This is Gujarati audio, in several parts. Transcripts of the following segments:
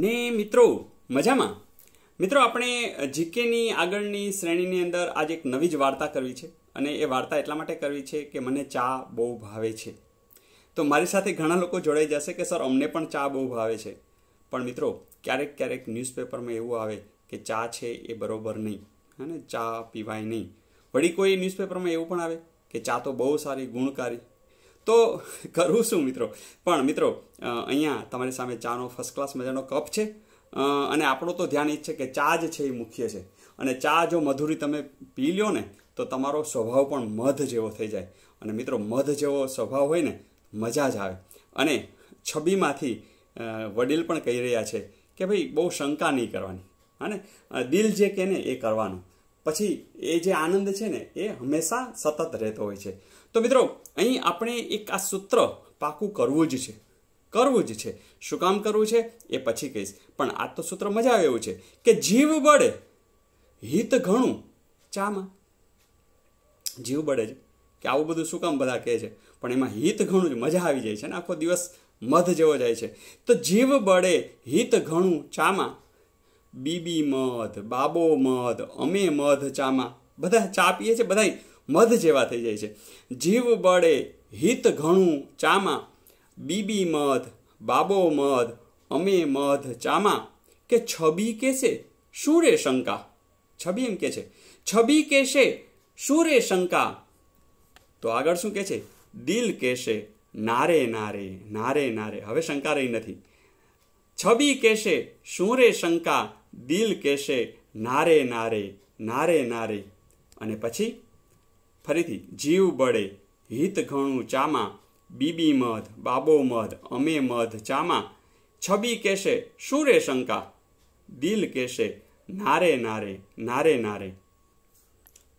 ને મિત્રો મજામાં મિત્રો આપણે જીકેની આગળની શ્રેણીની અંદર આજે એક નવી જ વાર્તા કરવી છે અને એ વાર્તા એટલા માટે કરવી છે કે મને ચા બહુ ભાવે છે તો મારી સાથે ઘણા લોકો જોડાઈ જશે કે સર અમને પણ ચા બહુ ભાવે છે પણ મિત્રો ક્યારેક ક્યારેક ન્યૂઝપેપરમાં એવું આવે કે ચા છે એ બરોબર નહીં હે ને ચા પીવાય નહીં વળી કોઈ ન્યૂઝપેપરમાં એવું પણ આવે કે ચા તો બહુ સારી ગુણકારી તો કરવું શું મિત્રો પણ મિત્રો અહીંયા તમારી સામે ચાનો ફર્સ્ટ ક્લાસ મજાનો કપ છે અને આપણું તો ધ્યાન એ છે કે ચા જ છે એ મુખ્ય છે અને ચા જો મધુરી તમે પી લ્યો ને તો તમારો સ્વભાવ પણ મધ જેવો થઈ જાય અને મિત્રો મધ જેવો સ્વભાવ હોય ને મજા જ આવે અને છબીમાંથી વડીલ પણ કહી રહ્યા છે કે ભાઈ બહુ શંકા નહીં કરવાની અને દિલ જે કે ને એ કરવાનું પછી એ જે આનંદ છે ને એ હંમેશા સતત રહેતો હોય છે તો મિત્રો અહીં આપણે એક આ સૂત્ર પાકું કરવું જ છે કરવું જ છે શું કામ કરવું છે એ પછી કહીશ પણ આ તો સૂત્ર મજા આવે એવું છે કે જીવ બળે હિત ઘણું ચામાં જીવ બળે છે કે આવું બધું શું કામ બધા કહે છે પણ એમાં હિત ઘણું જ મજા આવી જાય છે ને આખો દિવસ મધ જેવો જાય છે તો જીવ બળે હિત ઘણું ચામાં બીબી મધ બાબો મધ અમે મધ ચામાં બધા ચા પીએ છે બધા મધ જેવા થઈ જાય છે જીવ બળે હિત ઘણું ચામાં બીબી મધ બાબો મધ અમે મધ ચામાં કે છબી કેસે શું રે શંકા છબી એમ કે છે છબી કેશે શું રે શંકા તો આગળ શું કે છે દિલ કેશે નારે નારે નારે નારે હવે શંકા રહી નથી છબી કેશે શું રે શંકા દિલ કેશે નારે નારે નારે નારે અને પછી ફરીથી જીવ બળે હિત ઘણું ચામાં બીબી મધ બાબો મધ અમે મધ ચામાં છબી કહેશે શું રે શંકા દિલ કહેશે નારે નારે નારે નારે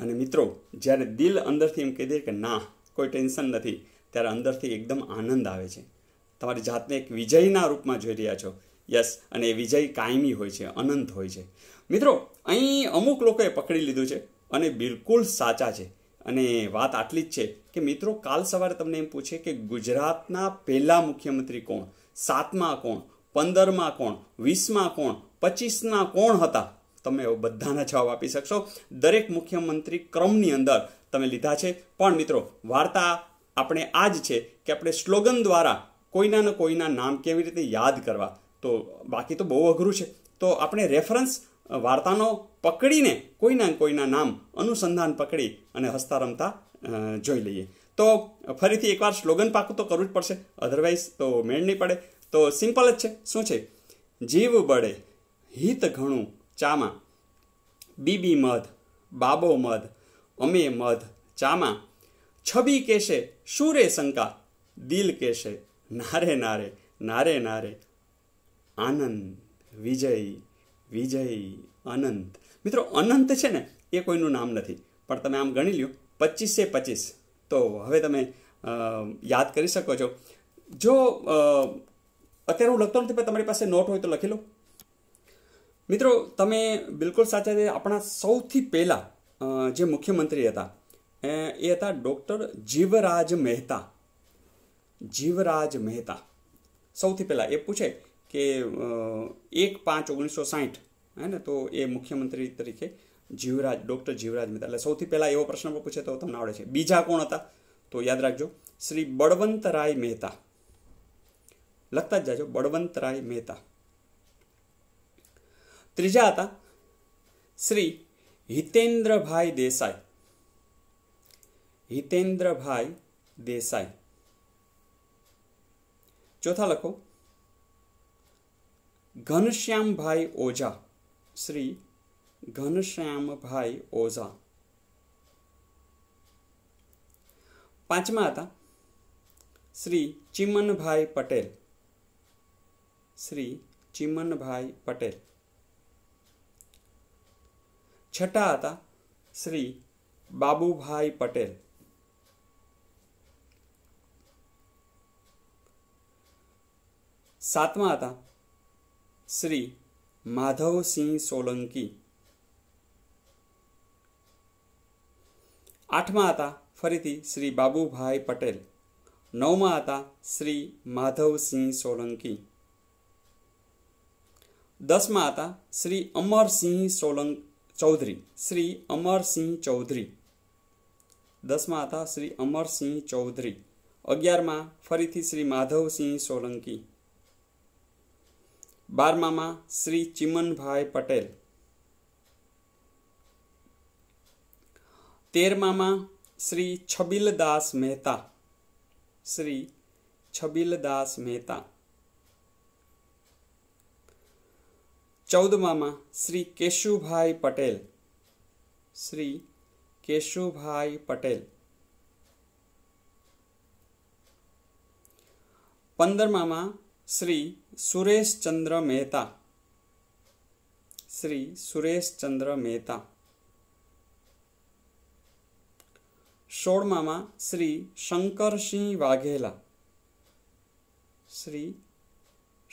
અને મિત્રો જ્યારે દિલ અંદરથી એમ કહી દે કે ના કોઈ ટેન્શન નથી ત્યારે અંદરથી એકદમ આનંદ આવે છે તમારી જાતને એક વિજયના રૂપમાં જોઈ રહ્યા છો યસ અને એ વિજય કાયમી હોય છે અનંત હોય છે મિત્રો અહીં અમુક લોકોએ પકડી લીધું છે અને બિલકુલ સાચા છે અને વાત આટલી જ છે કે મિત્રો કાલ સવારે તમને એમ પૂછે કે ગુજરાતના પહેલા મુખ્યમંત્રી કોણ સાતમાં કોણ પંદરમાં કોણ વીસમાં કોણ પચીસના કોણ હતા તમે બધાના જવાબ આપી શકશો દરેક મુખ્યમંત્રી ક્રમની અંદર તમે લીધા છે પણ મિત્રો વાર્તા આપણે આ જ છે કે આપણે સ્લોગન દ્વારા કોઈના ને કોઈના નામ કેવી રીતે યાદ કરવા તો બાકી તો બહુ અઘરું છે તો આપણે રેફરન્સ વાર્તાનો પકડીને કોઈના કોઈના નામ અનુસંધાન પકડી અને હસતા રમતા જોઈ લઈએ તો ફરીથી એકવાર સ્લોગન પાકું તો કરવું જ પડશે અધરવાઇઝ તો મેળ નહીં પડે તો સિમ્પલ જ છે શું છે જીવ બળે હિત ઘણું ચામાં બીબી મધ બાબો મધ અમે મધ ચામાં છબી કેશે શુરે શંકા દિલ કેશે નારે નારે નારે નારે આનંદ વિજય વિજય અનંત મિત્રો અનંત છે ને એ કોઈનું નામ નથી પણ તમે આમ ગણી લ્યો પચીસે પચીસ તો હવે તમે યાદ કરી શકો છો જો અત્યારે હું લખતો નથી પણ તમારી પાસે નોટ હોય તો લખી લો મિત્રો તમે બિલકુલ સાચા છે આપણા સૌથી પહેલાં જે મુખ્યમંત્રી હતા એ હતા ડૉક્ટર જીવરાજ મહેતા જીવરાજ મહેતા સૌથી પહેલાં એ પૂછે કે એક પાંચ ઓગણીસો સાહીઠ હે ને તો એ મુખ્યમંત્રી તરીકે જીવરાજ ડૉક્ટર જીવરાજ મહેતા એટલે સૌથી પહેલાં એવો પ્રશ્ન પણ પૂછે તો તમને આવડે છે બીજા કોણ હતા તો યાદ રાખજો શ્રી બળવંતરાય મહેતા લખતા જ જાજો બળવંતરાય મહેતા ત્રીજા હતા શ્રી હિતેન્દ્રભાઈ દેસાઈ હિતેન્દ્રભાઈ દેસાઈ ચોથા લખો ઘનશ્યામભાઈ ઓઝા શ્રી ઘનશ્યામભાઈ ઓઝા પાંચમા હતા શ્રી ચિમનભાઈ પટેલ શ્રી ચિમનભાઈ પટેલ છઠ્ઠા હતા શ્રી બાબુભાઈ પટેલ સાતમા હતા શ્રી માધવસિંહ સોલંકી આઠમા હતા ફરીથી શ્રી બાબુભાઈ પટેલ નવમાં હતા શ્રી માધવસિંહ સોલંકી દસમાં હતા શ્રી અમરસિંહ સોલંક ચૌધરી શ્રી અમરસિંહ ચૌધરી દસમાં હતા શ્રી અમરસિંહ ચૌધરી અગિયારમાં ફરીથી શ્રી માધવસિંહ સોલંકી बारमा श्री चिमन भाई पटेल तेरमा श्री छबिल दास मेहता श्री छबिल दास मेहता चौदमा श्री केशु भाई पटेल श्री केशु भाई पटेल पंद्रमा શ્રી સુરેશચંદ્ર મહેતા શ્રી સુરેશચંદ્ર મહેતા સોળમામાં શ્રી શંકરસિંહ વાઘેલા શ્રી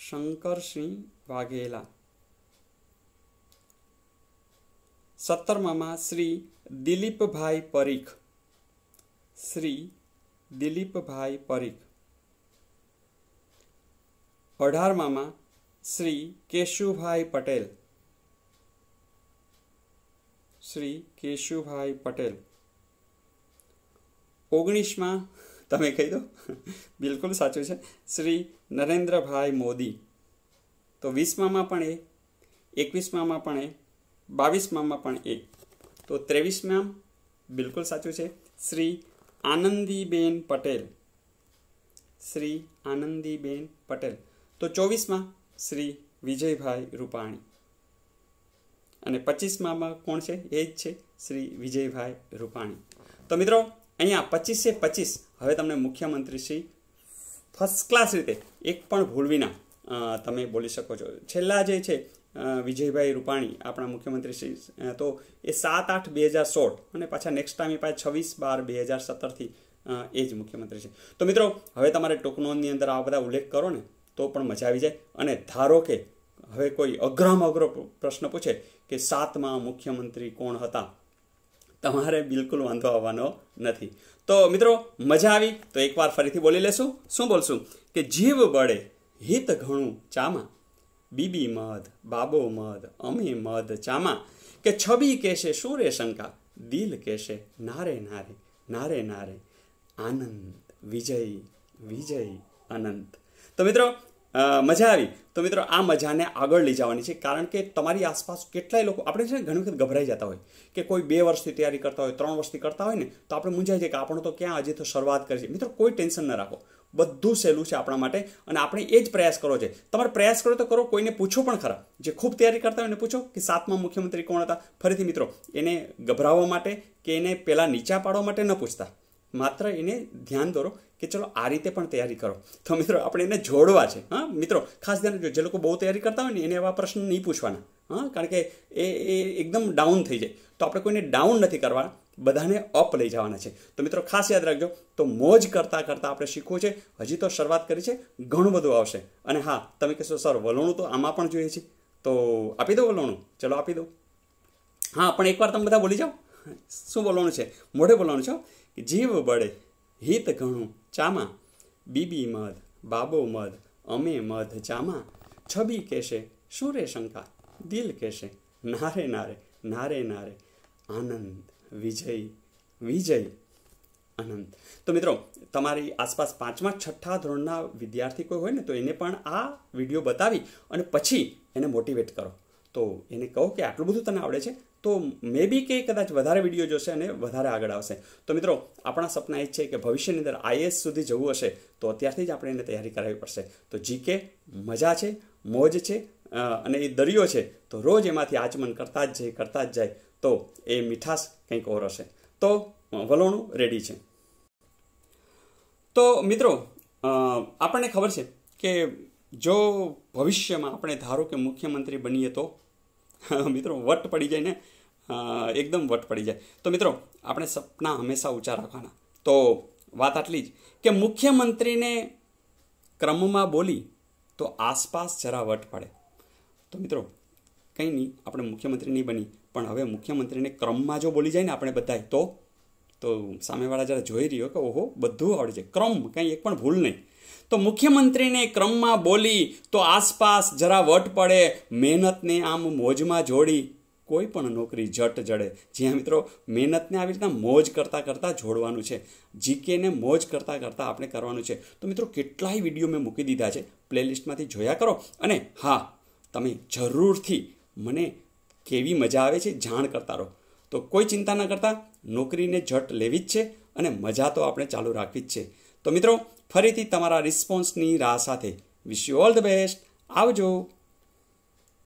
શંકરસિંહ વાઘેલા સત્તરમામાં શ્રી દિલીપભાઈ પરીખ શ્રી દિલીપભાઈ પરીખ પઢારમામાં શ્રી કેશુભાઈ પટેલ શ્રી કેશુભાઈ પટેલ ઓગણીસમાં તમે કહી દો બિલકુલ સાચું છે શ્રી નરેન્દ્રભાઈ મોદી તો વીસમાં પણ એ એકવીસમાં પણ એ બાવીસમાં પણ એ તો ત્રેવીસમાં બિલકુલ સાચું છે શ્રી આનંદીબેન પટેલ શ્રી આનંદીબેન પટેલ તો ચોવીસમાં શ્રી વિજયભાઈ રૂપાણી અને પચીસમાં કોણ છે એ જ છે શ્રી વિજયભાઈ રૂપાણી તો મિત્રો અહીંયા પચીસે પચીસ હવે તમને મુખ્યમંત્રી શ્રી ફર્સ્ટ ક્લાસ રીતે એક પણ ભૂલ વિના તમે બોલી શકો છો છેલ્લા જે છે વિજયભાઈ રૂપાણી આપણા મુખ્યમંત્રી શ્રી તો એ સાત આઠ બે હજાર સોળ અને પાછા નેક્સ્ટ ટાઈમ એ પાછા છવ્વીસ બાર બે હજાર સત્તરથી એ જ મુખ્યમંત્રી છે તો મિત્રો હવે તમારે ટોકનોનની અંદર આ બધા ઉલ્લેખ કરો ને તો પણ મજા આવી જાય અને ધારો કે હવે કોઈ અઘરામાં અઘરો પ્રશ્ન પૂછે કે સાતમા મુખ્યમંત્રી કોણ હતા તમારે બિલકુલ વાંધો આવવાનો નથી તો મિત્રો મજા આવી તો એકવાર ફરીથી બોલી લેશું શું બોલશું કે જીવ બળે હિત ઘણું ચામાં બીબી મધ બાબો મધ અમે મધ ચામાં કે છબી કહેશે શું રે શંકા દિલ કહેશે નારે નારે નારે નારે આનંદ વિજય વિજય અનંત તો મિત્રો મજા આવી તો મિત્રો આ મજાને આગળ લઈ જવાની છે કારણ કે તમારી આસપાસ કેટલાય લોકો આપણે છે ને ઘણી વખત ગભરાઈ જતા હોય કે કોઈ બે વર્ષથી તૈયારી કરતા હોય ત્રણ વર્ષથી કરતા હોય ને તો આપણે મૂંઝાઈ જાય કે આપણો તો ક્યાં હજી તો શરૂઆત કરી છે મિત્રો કોઈ ટેન્શન ન રાખો બધું સહેલું છે આપણા માટે અને આપણે એ જ પ્રયાસ કરવો છે તમારે પ્રયાસ કરો તો કરો કોઈને પૂછો પણ ખરા જે ખૂબ તૈયારી કરતા હોય એને પૂછો કે સાતમા મુખ્યમંત્રી કોણ હતા ફરીથી મિત્રો એને ગભરાવવા માટે કે એને પહેલાં નીચા પાડવા માટે ન પૂછતા માત્ર એને ધ્યાન દોરો કે ચલો આ રીતે પણ તૈયારી કરો તો મિત્રો આપણે એને જોડવા છે હા મિત્રો ખાસ ધ્યાન રાખજો જે લોકો બહુ તૈયારી કરતા હોય ને એને એવા પ્રશ્ન નહીં પૂછવાના હા કારણ કે એ એ એકદમ ડાઉન થઈ જાય તો આપણે કોઈને ડાઉન નથી કરવાના બધાને અપ લઈ જવાના છે તો મિત્રો ખાસ યાદ રાખજો તો મોજ કરતાં કરતાં આપણે શીખવું છે હજી તો શરૂઆત કરી છે ઘણું બધું આવશે અને હા તમે કહેશો સર વલોણું તો આમાં પણ જોઈએ છે તો આપી દો વલોણું ચલો આપી દો હા પણ એકવાર તમે બધા બોલી જાઓ શું બોલવાનું છે મોઢે બોલવાનું છે જીવ બળે હિત ઘણું ચામા બીબી મધ બાબો મધ અમે મધ ચામા છબી કહેશે શું શંકા દિલ કહેશે નારે નારે નારે નારે આનંદ વિજય વિજય આનંદ તો મિત્રો તમારી આસપાસ પાંચમા છઠ્ઠા ધોરણના વિદ્યાર્થી કોઈ હોય ને તો એને પણ આ વિડીયો બતાવી અને પછી એને મોટિવેટ કરો તો એને કહો કે આટલું બધું તને આવડે છે તો મે બી કે કદાચ વધારે વિડીયો જોશે અને વધારે આગળ આવશે તો મિત્રો આપણા સપના એ છે કે ભવિષ્યની અંદર આઈએસ સુધી જવું હશે તો અત્યારથી જ આપણે એને તૈયારી કરાવવી પડશે તો જીકે મજા છે મોજ છે અને એ દરિયો છે તો રોજ એમાંથી આચમન કરતા જ જાય કરતા જ જાય તો એ મીઠાશ કંઈક ઓર હશે તો વલોણું રેડી છે તો મિત્રો આપણને ખબર છે કે જો ભવિષ્યમાં આપણે ધારો કે મુખ્યમંત્રી બનીએ તો મિત્રો વટ પડી જાય ને એકદમ વટ પડી જાય તો મિત્રો આપણે સપના હંમેશા ઊંચા રાખવાના તો વાત આટલી જ કે મુખ્યમંત્રીને ક્રમમાં બોલી તો આસપાસ જરા વટ પડે તો મિત્રો કંઈ નહીં આપણે મુખ્યમંત્રી નહીં બની પણ હવે મુખ્યમંત્રીને ક્રમમાં જો બોલી જાય ને આપણે બધાય તો તો સામેવાળા જરા જોઈ રહ્યો કે ઓહો બધું આવડે છે ક્રમ કંઈ એક પણ ભૂલ નહીં તો મુખ્યમંત્રીને ક્રમમાં બોલી તો આસપાસ જરા વટ પડે મહેનતને આમ મોજમાં જોડી કોઈ પણ નોકરી જટ જડે જ્યાં મિત્રો મહેનતને આવી રીતના મોજ કરતાં કરતાં જોડવાનું છે જીકેને મોજ કરતાં કરતાં આપણે કરવાનું છે તો મિત્રો કેટલાય વિડીયો મેં મૂકી દીધા છે પ્લેલિસ્ટમાંથી જોયા કરો અને હા તમે જરૂરથી મને કેવી મજા આવે છે જાણ કરતા રહો તો કોઈ ચિંતા ન કરતા નોકરીને જટ લેવી જ છે અને મજા તો આપણે ચાલુ રાખવી જ છે તો મિત્રો ફરીથી તમારા રિસ્પોન્સની રાહ સાથે wish you all the best આવજો